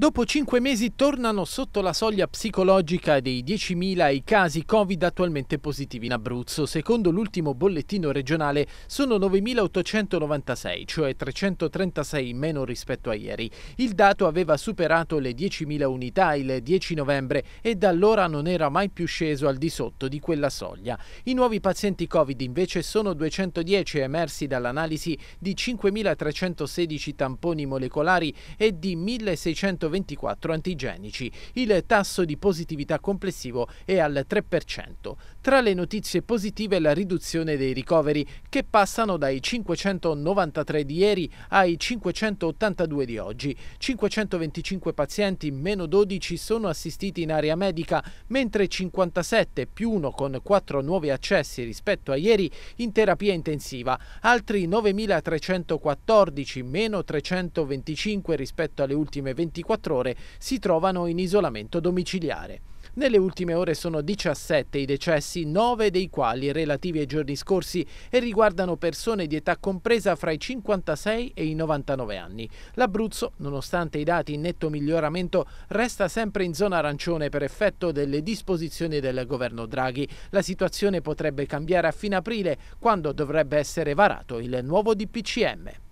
Dopo cinque mesi tornano sotto la soglia psicologica dei 10.000 i casi Covid attualmente positivi in Abruzzo. Secondo l'ultimo bollettino regionale sono 9.896, cioè 336 in meno rispetto a ieri. Il dato aveva superato le 10.000 unità il 10 novembre e da allora non era mai più sceso al di sotto di quella soglia. I nuovi pazienti Covid invece sono 210 emersi dall'analisi di 5.316 tamponi molecolari e di 1.620 124 antigenici. Il tasso di positività complessivo è al 3%. Tra le notizie positive la riduzione dei ricoveri che passano dai 593 di ieri ai 582 di oggi. 525 pazienti meno 12 sono assistiti in area medica, mentre 57 più 1 con 4 nuovi accessi rispetto a ieri in terapia intensiva, altri 9.314 meno 325 rispetto alle ultime 24 24 ore si trovano in isolamento domiciliare. Nelle ultime ore sono 17 i decessi, 9 dei quali relativi ai giorni scorsi e riguardano persone di età compresa fra i 56 e i 99 anni. L'Abruzzo, nonostante i dati in netto miglioramento, resta sempre in zona arancione per effetto delle disposizioni del governo Draghi. La situazione potrebbe cambiare a fine aprile, quando dovrebbe essere varato il nuovo DPCM.